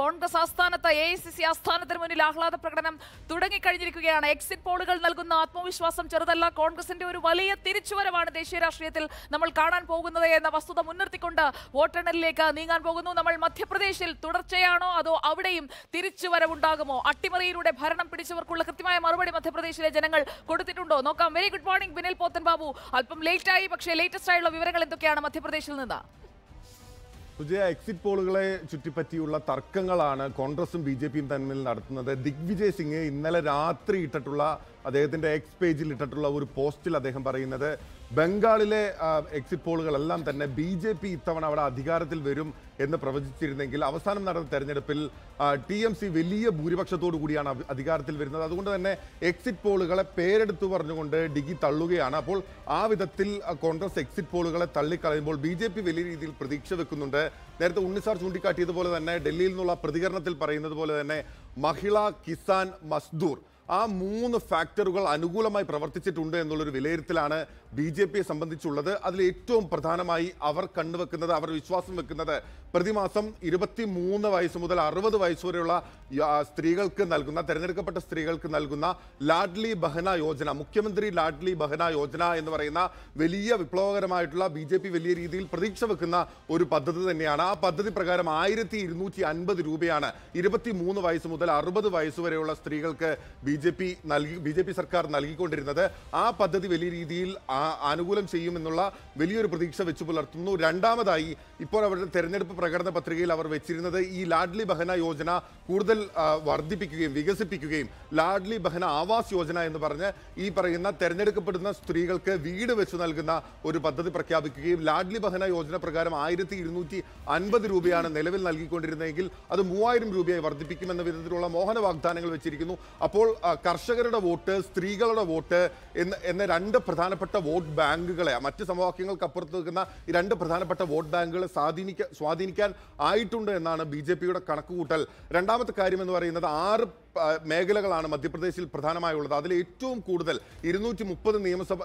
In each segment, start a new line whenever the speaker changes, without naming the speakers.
കോൺഗ്രസ് ആസ്ഥാനത്ത് A I C C ആസ്ഥാനത്തിന് മുന്നിൽ ആഹ്ലാദ പ്രകടനം തുടങ്ങിക്കഴിഞ്ഞിരിക്കുകയാണ് എക്സിറ്റ് പോളുകൾ നൽകുന്ന ആത്മവിശ്വാസം ചെറുതല്ല കോൺഗ്രസിന്റെ ഒരു വലിയ തിരിച്ചുവരവാണ് ദേശീയ രാഷ്ട്രീയത്തിൽ നമ്മൾ കാണാൻ പോകുന്നത് എന്ന വസ്തുത മുൻനിർത്തിക്കൊണ്ട് വോട്ടെണ്ണലിലേക്ക് നീങ്ങാൻ പോകുന്നു നമ്മൾ മധ്യപ്രദേശിൽ തുടർച്ചയാണോ അതോ അവിടെയും തിരിച്ചുവരവുണ്ടാകുമോ അട്ടിമറിയിലൂടെ ഭരണം പിടിച്ചവർക്കുള്ള കൃത്യമായ മറുപടി മധ്യപ്രദേശിലെ ജനങ്ങൾ കൊടുത്തിട്ടുണ്ടോ നോക്കാം very good morning Binil Pothan Babu അല്പം ലേറ്റായി പക്ഷേ ലേറ്റസ്റ്റ് ആയുള്ള വിവരങ്ങൾ എന്തൊക്കെയാണ് മധ്യപ്രദേശിൽ നിന്ന്
പുതിയ എക്സിറ്റ് പോളുകളെ ചുറ്റിപ്പറ്റിയുള്ള തർക്കങ്ങളാണ് കോൺഗ്രസും ബി ജെ പിയും തമ്മിൽ നടത്തുന്നത് ദിഗ്വിജയ് സിംഗ് ഇന്നലെ രാത്രി ഇട്ടിട്ടുള്ള അദ്ദേഹത്തിൻ്റെ എക്സ് പേജിൽ ഇട്ടിട്ടുള്ള ഒരു പോസ്റ്റിൽ അദ്ദേഹം പറയുന്നത് ബംഗാളിലെ എക്സിറ്റ് പോളുകളെല്ലാം തന്നെ ബി ജെ പി ഇത്തവണ അവിടെ അധികാരത്തിൽ വരും എന്ന് പ്രവചിച്ചിരുന്നെങ്കിൽ അവസാനം നടന്ന തെരഞ്ഞെടുപ്പിൽ ടി എം സി വലിയ ഭൂരിപക്ഷത്തോടു കൂടിയാണ് അധികാരത്തിൽ വരുന്നത് അതുകൊണ്ട് തന്നെ എക്സിറ്റ് പോളുകളെ പേരെടുത്തു പറഞ്ഞുകൊണ്ട് ഡിഗി തള്ളുകയാണ് അപ്പോൾ ആ വിധത്തിൽ കോൺഗ്രസ് എക്സിറ്റ് പോളുകളെ തള്ളിക്കളയുമ്പോൾ ബി ജെ പി വലിയ രീതിയിൽ പ്രതീക്ഷ വെക്കുന്നുണ്ട് നേരത്തെ ഉണ്ണിസാർ ചൂണ്ടിക്കാട്ടിയതുപോലെ തന്നെ ഡൽഹിയിൽ നിന്നുള്ള പ്രതികരണത്തിൽ പറയുന്നത് പോലെ തന്നെ മഹിള കിസാൻ മസ്ദൂർ ആ മൂന്ന് ഫാക്ടറുകൾ അനുകൂലമായി പ്രവർത്തിച്ചിട്ടുണ്ട് എന്നുള്ളൊരു വിലയിരുത്തലാണ് ബി ജെ പിയെ സംബന്ധിച്ചുള്ളത് അതിൽ ഏറ്റവും പ്രധാനമായി അവർ കണ്ണുവെക്കുന്നത് അവർ വിശ്വാസം വെക്കുന്നത് പ്രതിമാസം ഇരുപത്തി മൂന്ന് വയസ്സ് മുതൽ അറുപത് വയസ്സ് വരെയുള്ള സ്ത്രീകൾക്ക് നൽകുന്ന തിരഞ്ഞെടുക്കപ്പെട്ട സ്ത്രീകൾക്ക് നൽകുന്ന ലാഡ്ലി ബഹന യോജന മുഖ്യമന്ത്രി ലാഡ്ലി ബഹന യോജന എന്ന് പറയുന്ന വലിയ വിപ്ലവകരമായിട്ടുള്ള ബി ജെ പി വലിയ രീതിയിൽ പ്രതീക്ഷ വെക്കുന്ന ഒരു പദ്ധതി തന്നെയാണ് ആ പദ്ധതി പ്രകാരം ആയിരത്തി ഇരുന്നൂറ്റി അൻപത് രൂപയാണ് ഇരുപത്തി മൂന്ന് വയസ്സ് മുതൽ അറുപത് വയസ്സ് വരെയുള്ള സ്ത്രീകൾക്ക് ബി ജെ പി നൽകി ബി ജെ പി സർക്കാർ നൽകിക്കൊണ്ടിരുന്നത് ആ പദ്ധതി വലിയ രീതിയിൽ ആനുകൂലം ചെയ്യുമെന്നുള്ള വലിയൊരു പ്രതീക്ഷ വെച്ചു പുലർത്തുന്നു രണ്ടാമതായി ഇപ്പോൾ അവരുടെ തെരഞ്ഞെടുപ്പ് പ്രകടന പത്രികയിൽ അവർ വെച്ചിരുന്നത് ഈ ലാഡ്ലി ബഹന യോജന കൂടുതൽ വർദ്ധിപ്പിക്കുകയും വികസിപ്പിക്കുകയും ലാഡ്ലി ബഹന ആവാസ് യോജന എന്ന് പറഞ്ഞ് ഈ പറയുന്ന തെരഞ്ഞെടുക്കപ്പെടുന്ന സ്ത്രീകൾക്ക് വീട് വെച്ച് നൽകുന്ന ഒരു പദ്ധതി പ്രഖ്യാപിക്കുകയും ലാഡ്ലി ബഹന യോജന പ്രകാരം ആയിരത്തി ഇരുന്നൂറ്റി അൻപത് രൂപയാണ് നിലവിൽ നൽകിക്കൊണ്ടിരുന്നതെങ്കിൽ അത് മൂവായിരം രൂപയായി വർദ്ധിപ്പിക്കുമെന്ന വിധത്തിലുള്ള മോഹന വാഗ്ദാനങ്ങൾ വെച്ചിരിക്കുന്നു അപ്പോൾ കർഷകരുടെ വോട്ട് സ്ത്രീകളുടെ വോട്ട് എന്ന രണ്ട് പ്രധാനപ്പെട്ട വോട്ട് ബാങ്കുകളെ മറ്റ് സമവാക്യങ്ങൾക്ക് അപ്പുറത്ത് നിൽക്കുന്ന ഈ രണ്ട് പ്രധാനപ്പെട്ട വോട്ട് ബാങ്കുകളെ സ്വാധീനിക്കാൻ സ്വാധീനിക്കാൻ ആയിട്ടുണ്ട് എന്നാണ് ബി ജെ പിയുടെ കണക്കുകൂട്ടൽ രണ്ടാമത്തെ കാര്യം എന്ന് പറയുന്നത് ആറ് മേഖലകളാണ് മധ്യപ്രദേശിൽ പ്രധാനമായുള്ളത് അതിൽ ഏറ്റവും കൂടുതൽ ഇരുന്നൂറ്റി മുപ്പത് നിയമസഭ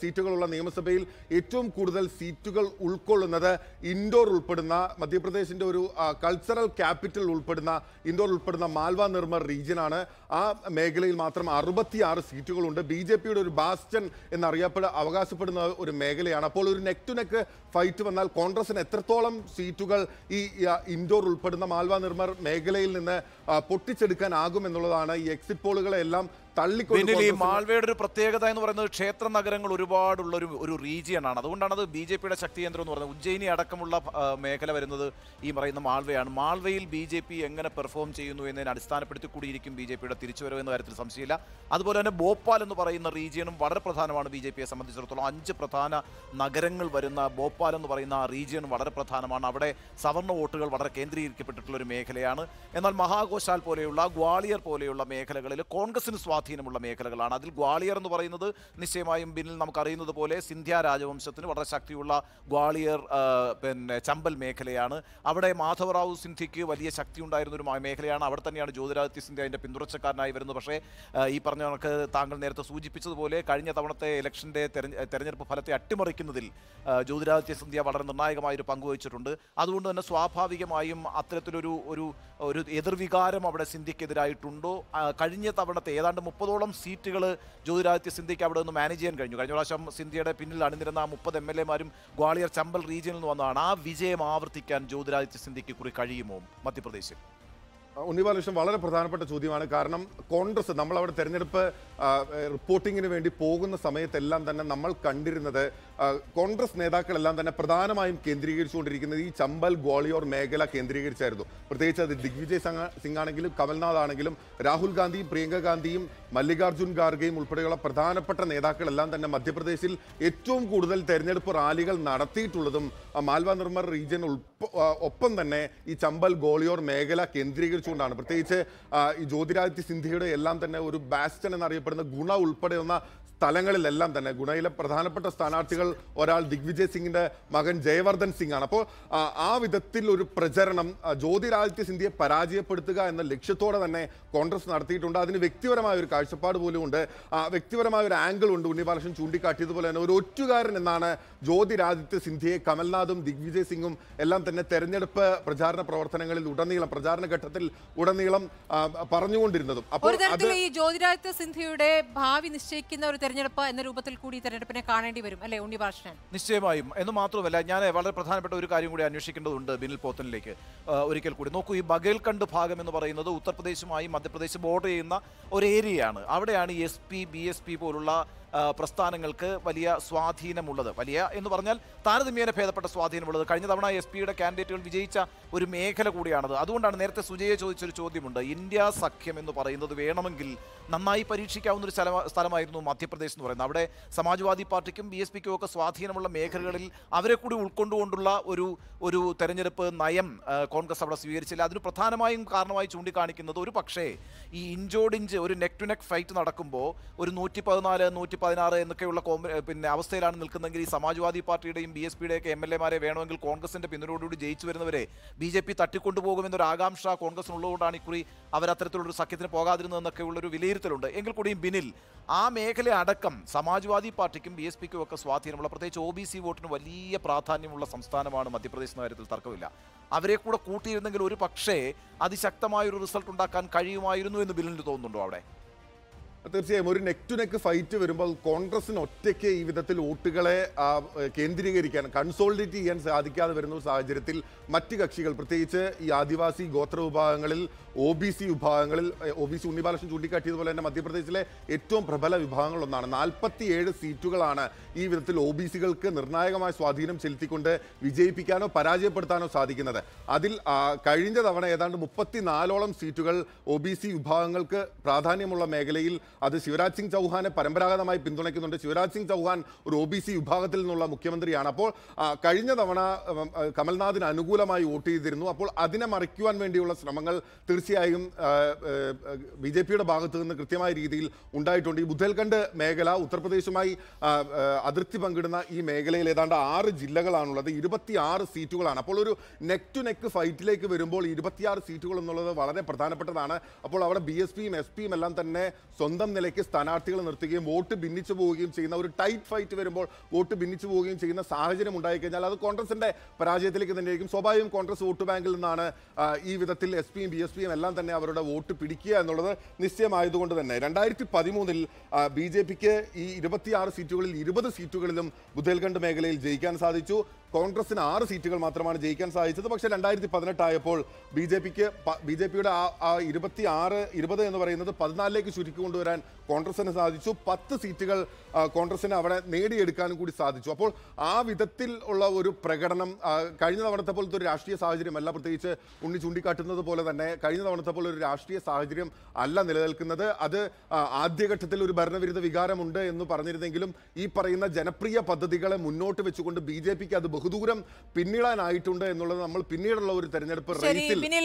സീറ്റുകളുള്ള നിയമസഭയിൽ ഏറ്റവും കൂടുതൽ സീറ്റുകൾ ഉൾക്കൊള്ളുന്നത് ഇൻഡോർ ഉൾപ്പെടുന്ന മധ്യപ്രദേശിൻ്റെ ഒരു കൾച്ചറൽ ക്യാപിറ്റൽ ഉൾപ്പെടുന്ന ഇൻഡോർ ഉൾപ്പെടുന്ന മാൽവ നിർമ്മർ റീജിയനാണ് ആ മേഖലയിൽ മാത്രം അറുപത്തിയാറ് സീറ്റുകളുണ്ട് ബി ജെ പിയുടെ ഒരു ബാസ്റ്റൻ എന്നറിയപ്പെട അവകാശപ്പെടുന്ന ഒരു മേഖലയാണ് അപ്പോൾ ഒരു നെക്ക് ടു നെക്ക് ഫൈറ്റ് വന്നാൽ കോൺഗ്രസിന് എത്രത്തോളം സീറ്റുകൾ ഈ ഇൻഡോർ ഉൾപ്പെടുന്ന മാൽവ നിർമ്മർ മേഖലയിൽ നിന്ന് പൊട്ടിച്ചെടുക്കാൻ ആകും ആകുമെന്നുള്ളതാണ് ഈ എക്സിറ്റ് പോളുകളെല്ലാം തള്ളിക്കൊണ്ടു മാൾവയുടെ
ഒരു പ്രത്യേകത എന്ന് പറയുന്നത് ക്ഷേത്ര നഗരങ്ങൾ ഒരുപാടുള്ള ഒരു ഒരു റീജിയൻ ആണ് അതുകൊണ്ടാണ് അത് ബി ജെ പിയുടെ ശക്തി കേന്ദ്രം എന്ന് പറയുന്നത് ഉജ്ജയിനി അടക്കമുള്ള മേഖല വരുന്നത് ഈ പറയുന്ന മാൾവയാണ് മാൾവയിൽ ബി ജെ പി എങ്ങനെ പെർഫോം ചെയ്യുന്നു എന്നതിനെ അടിസ്ഥാനപ്പെടുത്തി കൂടിയിരിക്കും ബി ജെ പിയുടെ തിരിച്ചുവരവ് എന്ന കാര്യത്തിൽ സംശയമില്ല അതുപോലെ തന്നെ ഭോപ്പാൽ എന്ന് പറയുന്ന റീജിയനും വളരെ പ്രധാനമാണ് ബി ജെ പിയെ സംബന്ധിച്ചിടത്തോളം അഞ്ച് പ്രധാന നഗരങ്ങൾ വരുന്ന ഭോപ്പാൽ എന്ന് പറയുന്ന ആ റീജിയൻ വളരെ പ്രധാനമാണ് അവിടെ സവർണ വോട്ടുകൾ വളരെ കേന്ദ്രീകരിക്കപ്പെട്ടിട്ടുള്ള ഒരു മേഖലയാണ് എന്നാൽ മഹാഘോഷാൽ പോലെയുള്ള ഗ്വാളിയർ പോലെയുള്ള മേഖലകളിൽ കോൺഗ്രസിന് സ്വാധീനം സ്വാധീനമുള്ള മേഖലകളാണ് അതിൽ ഗ്വാളിയർ എന്ന് പറയുന്നത് നിശ്ചയമായും ബിന്നിൽ നമുക്കറിയുന്നത് പോലെ സിന്ധ്യ രാജവംശത്തിന് വളരെ ശക്തിയുള്ള ഗ്വാളിയർ പിന്നെ ചമ്പൽ മേഖലയാണ് അവിടെ മാധവറാവു സിന്ധിക്ക് വലിയ ശക്തി ഉണ്ടായിരുന്ന ഒരു മേഖലയാണ് അവിടെ തന്നെയാണ് ജ്യോതിരാദിത്യ സിന്ധ്യ അതിൻ്റെ പിന്തുടർച്ചക്കാരനായി വരുന്നത് പക്ഷേ ഈ പറഞ്ഞ കണക്ക് താങ്കൾ നേരത്തെ സൂചിപ്പിച്ചതുപോലെ കഴിഞ്ഞ തവണത്തെ ഇലക്ഷൻ്റെ തെരഞ്ഞെടുപ്പ് ഫലത്തെ അട്ടിമറിക്കുന്നതിൽ ജ്യോതിരാദിത്യ സിന്ധ്യ വളരെ നിർണായകമായൊരു പങ്കുവഹിച്ചിട്ടുണ്ട് അതുകൊണ്ട് തന്നെ സ്വാഭാവികമായും അത്തരത്തിലൊരു ഒരു ഒരു എതിർവികാരം അവിടെ സിന്ധ്യക്കെതിരായിട്ടുണ്ടോ കഴിഞ്ഞ തവണത്തെ ഏതാണ്ട് മുപ്പതോളം സീറ്റുകൾ ജ്യോതിരാദിത്യ സിന്ധ്യയ്ക്ക് അവിടെ നിന്ന് മാനേജ് ചെയ്യാൻ കഴിഞ്ഞു കഴിഞ്ഞ പ്രാവശ്യം സിന്ധ്യയുടെ പിന്നിൽ അണിനിരുന്ന ആ മുപ്പത് എം എൽ എമാരും ഗ്വാളിയർ ചമ്പൽ റീജിയനിൽ നിന്ന് വന്നതാണ് ആ വിജയം ആവർത്തിക്കാൻ ജ്യോതിരാദിത്യ സിന്ധ്യയ്ക്ക് കുറി കഴിയുമോ മധ്യപ്രദേശിൽ
ഉണ്ണിബാലകൃഷ്ണൻ വളരെ പ്രധാനപ്പെട്ട ചോദ്യമാണ് കാരണം കോൺഗ്രസ് നമ്മൾ അവിടെ തെരഞ്ഞെടുപ്പ് റിപ്പോർട്ടിങ്ങിന് വേണ്ടി പോകുന്ന സമയത്തെല്ലാം തന്നെ നമ്മൾ കണ്ടിരുന്നത് കോൺഗ്രസ് നേതാക്കളെല്ലാം തന്നെ പ്രധാനമായും കേന്ദ്രീകരിച്ചുകൊണ്ടിരിക്കുന്നത് ഈ ചമ്പൽ ഗ്വാളിയോർ മേഖല കേന്ദ്രീകരിച്ചായിരുന്നു പ്രത്യേകിച്ച് അത് ദിഗ്വിജയ് സിംഗ് ആണെങ്കിലും കമൽനാഥ് ആണെങ്കിലും രാഹുൽ ഗാന്ധിയും പ്രിയങ്ക ഗാന്ധിയും മല്ലികാർജുൻ ഖാർഗെയും ഉൾപ്പെടെയുള്ള പ്രധാനപ്പെട്ട നേതാക്കളെല്ലാം തന്നെ മധ്യപ്രദേശിൽ ഏറ്റവും കൂടുതൽ തെരഞ്ഞെടുപ്പ് റാലികൾ നടത്തിയിട്ടുള്ളതും മാൽവ നിർമ്മർ റീജിയൻ ഒപ്പം തന്നെ ഈ ചമ്പൽ ഗോളിയോർ മേഖല കേന്ദ്രീകരിച്ചുകൊണ്ടാണ് പ്രത്യേകിച്ച് ഈ ജ്യോതിരാദിത്യ സിന്ധ്യയുടെ എല്ലാം തന്നെ ഒരു ബാസ്റ്റൻ എന്നറിയപ്പെടുന്ന ഗുണ ഉൾപ്പെടെയുള്ള സ്ഥലങ്ങളിലെല്ലാം തന്നെ ഗുണയിലെ പ്രധാനപ്പെട്ട സ്ഥാനാർത്ഥികൾ ഒരാൾ ദിഗ്വിജയ് സിംഗിന്റെ മകൻ ജയവർദ്ധൻ സിംഗ് ആണ് അപ്പോൾ ആ വിധത്തിൽ ഒരു പ്രചരണം ജ്യോതിരാദിത്യ സിന്ധ്യയെ പരാജയപ്പെടുത്തുക എന്ന ലക്ഷ്യത്തോടെ തന്നെ കോൺഗ്രസ് നടത്തിയിട്ടുണ്ട് അതിന് വ്യക്തിപരമായ ഒരു കാഴ്ചപ്പാട് പോലും ഉണ്ട് വ്യക്തിപരമായ ഒരു ആംഗിൾ ഉണ്ട് ഉണ്ണിബാലകൃഷ്ണൻ ചൂണ്ടിക്കാട്ടിയതുപോലെ തന്നെ ഒരു ഒറ്റുകാരൻ എന്നാണ് ജ്യോതിരാദിത്യ സിന്ധ്യയെ കമൽനാഥും ദിഗ്വിജയ് സിംഗും എല്ലാം തന്നെ തെരഞ്ഞെടുപ്പ് പ്രചാരണ പ്രവർത്തനങ്ങളിൽ ഉടനീളം പ്രചാരണ ഘട്ടത്തിൽ ഉടനീളം പറഞ്ഞുകൊണ്ടിരുന്നതും അപ്പോൾ ഈ
ജ്യോതിരാദിത്യ സിന്ധ്യയുടെ ഭാവി നിശ്ചയിക്കുന്ന ഒരു തെരഞ്ഞെടുപ്പ് എന്ന രൂപത്തിൽ കൂടി തെരഞ്ഞെടുപ്പിനെ കാണേണ്ടി വരും അല്ലേ ഉണ്ണിഭാഷണൻ
നിശ്ചയമായും എന്ന്
മാത്രമല്ല ഞാൻ വളരെ പ്രധാനപ്പെട്ട ഒരു കാര്യം കൂടി അന്വേഷിക്കേണ്ടതുണ്ട് ബിനിൽ പോത്തനിലേക്ക് ഒരിക്കൽ കൂടി നോക്കൂ ഈ ബഗേൽഖണ്ഡ് ഭാഗം എന്ന് പറയുന്നത് ഉത്തർപ്രദേശുമായി മധ്യപ്രദേശ് ബോർഡർ ചെയ്യുന്ന ഒരു ഏരിയയാണ് അവിടെയാണ് S P B S P പോലുള്ള പ്രസ്ഥാനങ്ങൾക്ക് വലിയ സ്വാധീനമുള്ളത് വലിയ എന്ന് പറഞ്ഞാൽ താരതമ്യേന ഭേദപ്പെട്ട സ്വാധീനമുള്ളത് കഴിഞ്ഞ തവണ എസ് പിയുടെ കാൻഡിഡേറ്റുകൾ വിജയിച്ച ഒരു മേഖല കൂടിയാണത് അതുകൊണ്ടാണ് നേരത്തെ സുജയെ ചോദിച്ചൊരു ചോദ്യമുണ്ട് ഇന്ത്യ സഖ്യം എന്ന് പറയുന്നത് വേണമെങ്കിൽ നന്നായി പരീക്ഷിക്കാവുന്ന ഒരു സ്ഥലമായിരുന്നു മധ്യപ്രദേശ് എന്ന് പറയുന്നത് അവിടെ സമാജ്വാദി പാർട്ടിക്കും ബി എസ് പിക്കുമൊക്കെ സ്വാധീനമുള്ള മേഖലകളിൽ അവരെ കൂടി ഉൾക്കൊണ്ടുകൊണ്ടുള്ള ഒരു ഒരു തെരഞ്ഞെടുപ്പ് നയം കോൺഗ്രസ് അവിടെ സ്വീകരിച്ചില്ല അതിന് പ്രധാനമായും കാരണമായി ചൂണ്ടിക്കാണിക്കുന്നത് ഒരു പക്ഷേ ഈ ഇഞ്ചോടിഞ്ച് ഒരു നെക് ടു നെക് ഫൈറ്റ് നടക്കുമ്പോൾ ഒരു നൂറ്റി പതിനാല് നൂറ്റി പതിനാറ് എന്നൊക്കെയുള്ള പിന്നെ അവസ്ഥയിലാണ് നിൽക്കുന്നതെങ്കിൽ ഈ സമാജ്വാദി പാർട്ടിയുടെയും ബി എസ് പിയുടെയൊക്കെ എം എൽ എമാരെ വേണമെങ്കിൽ കോൺഗ്രസിൻ്റെ പിന്തുണയോടുകൂടി ജയിച്ചു വരുന്നവരെ ബി ജെ പി തട്ടിക്കൊണ്ടുപോകുമെന്നൊരു ആകാംക്ഷ കോൺഗ്രസിനുള്ളതുകൊണ്ടാണ് ഇക്കുറി അവർ അത്തരത്തിലുള്ളൊരു സഖ്യത്തിന് പോകാതിരുന്നതെന്നൊക്കെ ഉള്ളൊരു വിലയിരുത്തലുണ്ട് എങ്കിൽ കൂടിയും ബിനിൽ ആ മേഖല അടക്കം സമാജ്വാദി പാർട്ടിക്കും ബി എസ് പിക്കും ഒക്കെ സ്വാധീനമുള്ള പ്രത്യേകിച്ച് ഒ ബി സി വോട്ടിന് വലിയ പ്രാധാന്യമുള്ള സംസ്ഥാനമാണ് മധ്യപ്രദേശ് എന്ന കാര്യത്തിൽ തർക്കമില്ല അവരെ കൂടെ കൂട്ടിയിരുന്നെങ്കിൽ ഒരു പക്ഷേ അതിശക്തമായൊരു റിസൾട്ട് ഉണ്ടാക്കാൻ കഴിയുമായിരുന്നു എന്ന് ബില്ലിന് തോന്നുന്നുണ്ടോ അവിടെ
തീർച്ചയായും ഒരു നെക്ക് ടു നെക്ക് ഫൈറ്റ് വരുമ്പോൾ കോൺഗ്രസിന് ഒറ്റയ്ക്ക് ഈ വിധത്തിൽ വോട്ടുകളെ കേന്ദ്രീകരിക്കാൻ കൺസോളിഡേറ്റ് ചെയ്യാൻ സാധിക്കാതെ വരുന്ന സാഹചര്യത്തിൽ മറ്റ് കക്ഷികൾ പ്രത്യേകിച്ച് ഈ ആദിവാസി ഗോത്ര വിഭാഗങ്ങളിൽ ഒ ബി സി വിഭാഗങ്ങളിൽ ഒ ബി സി ഉണ്ണിബാലകൃഷ്ണൻ ചൂണ്ടിക്കാട്ടിയതുപോലെ തന്നെ മധ്യപ്രദേശിലെ ഏറ്റവും പ്രബല വിഭാഗങ്ങളൊന്നാണ് നാൽപ്പത്തിയേഴ് സീറ്റുകളാണ് ഈ വിധത്തിൽ ഒ ബി സികൾക്ക് നിർണായകമായ സ്വാധീനം ചെലുത്തിക്കൊണ്ട് വിജയിപ്പിക്കാനോ പരാജയപ്പെടുത്താനോ സാധിക്കുന്നത് അതിൽ കഴിഞ്ഞ തവണ ഏതാണ്ട് മുപ്പത്തിനാലോളം സീറ്റുകൾ ഒ ബി സി വിഭാഗങ്ങൾക്ക് പ്രാധാന്യമുള്ള മേഖലയിൽ അത് ശിവരാജ് സിംഗ് ചൗഹാനെ പരമ്പരാഗതമായി പിന്തുണയ്ക്കുന്നുണ്ട് ശിവരാജ് സിംഗ് ചൗഹാൻ ഒരു ഒ ബി സി വിഭാഗത്തിൽ നിന്നുള്ള മുഖ്യമന്ത്രിയാണ് അപ്പോൾ കഴിഞ്ഞ തവണ കമൽനാഥിന് അനുകൂലമായി വോട്ട് ചെയ്തിരുന്നു അപ്പോൾ അതിനെ മറിക്കുവാൻ വേണ്ടിയുള്ള ശ്രമങ്ങൾ തീർച്ചയായും ബി ജെ പിയുടെ ഭാഗത്തു നിന്ന് കൃത്യമായ രീതിയിൽ ഉണ്ടായിട്ടുണ്ട് ഈ ബുദ്ധൽഖണ്ഡ് മേഖല ഉത്തർപ്രദേശുമായി അതിർത്തി പങ്കിടുന്ന ഈ മേഖലയിൽ ഏതാണ്ട് ആറ് ജില്ലകളാണുള്ളത് ഇരുപത്തിയാറ് സീറ്റുകളാണ് അപ്പോൾ ഒരു നെക്ക് ടു നെക്ക് ഫൈറ്റിലേക്ക് വരുമ്പോൾ ഇരുപത്തിയാറ് സീറ്റുകൾ എന്നുള്ളത് വളരെ പ്രധാനപ്പെട്ടതാണ് അപ്പോൾ അവിടെ ബി എസ് പിയും എസ് പിയും എല്ലാം തന്നെ സ്വന്തം സ്വന്തം നിലയ്ക്ക് സ്ഥാനാർത്ഥികൾ നിർത്തുകയും വോട്ട് ഭിന്നിച്ചു പോവുകയും ചെയ്യുന്ന ഒരു ടൈറ്റ് ഫൈറ്റ് വരുമ്പോൾ വോട്ട് ഭിന്നിച്ചു പോവുകയും ചെയ്യുന്ന സാഹചര്യം ഉണ്ടായിക്കഴിഞ്ഞാൽ അത് കോൺഗ്രസിന്റെ പരാജയത്തിലേക്ക് തന്നെയായിരിക്കും സ്വാഭാവികം കോൺഗ്രസ് വോട്ട് ബാങ്കിൽ നിന്നാണ് ഈ വിധത്തിൽ എസ് പിയും ബി എസ് പിയും എല്ലാം തന്നെ അവരുടെ വോട്ട് പിടിക്കുക എന്നുള്ളത് നിശ്ചയമായതുകൊണ്ട് തന്നെ രണ്ടായിരത്തി പതിമൂന്നിൽ ബി ജെ പിക്ക് ഈ ഇരുപത്തിയാറ് സീറ്റുകളിൽ ഇരുപത് സീറ്റുകളിലും ബുദ്ധേൽഖണ്ഡ് മേഖലയിൽ ജയിക്കാൻ സാധിച്ചു കോൺഗ്രസിന് ആറ് സീറ്റുകൾ മാത്രമാണ് ജയിക്കാൻ സാധിച്ചത് പക്ഷേ രണ്ടായിരത്തി പതിനെട്ടായപ്പോൾ ബി ജെ പിക്ക് ബി ജെ പിയുടെ ആ ഇരുപത്തി ആറ് ഇരുപത് എന്ന് പറയുന്നത് പതിനാലിലേക്ക് ചുരുക്കി കൊണ്ടുവരാൻ കോൺഗ്രസിന് സാധിച്ചു പത്ത് സീറ്റുകൾ കോൺഗ്രസിന് അവിടെ നേടിയെടുക്കാനും കൂടി സാധിച്ചു അപ്പോൾ ആ വിധത്തിൽ ഉള്ള ഒരു പ്രകടനം കഴിഞ്ഞ തവണത്തെ പോലത്തെ ഒരു രാഷ്ട്രീയ സാഹചര്യമല്ല പ്രത്യേകിച്ച് ഉണ്ണി ചൂണ്ടിക്കാട്ടുന്നത് പോലെ തന്നെ കഴിഞ്ഞ തവണത്തെ പോലെ ഒരു രാഷ്ട്രീയ സാഹചര്യം അല്ല നിലനിൽക്കുന്നത് അത് ആദ്യഘട്ടത്തിൽ ഒരു ഭരണവിരുദ്ധ വികാരമുണ്ട് എന്ന് പറഞ്ഞിരുന്നെങ്കിലും ഈ പറയുന്ന ജനപ്രിയ പദ്ധതികളെ മുന്നോട്ട് വെച്ചുകൊണ്ട് ബി ജെ പിക്ക് അത് ബഹുദൂരം പിന്നിടാനായിട്ടുണ്ട് എന്നുള്ളത് നമ്മൾ പിന്നീടുള്ള ഒരു തെരഞ്ഞെടുപ്പ് റേസിൽ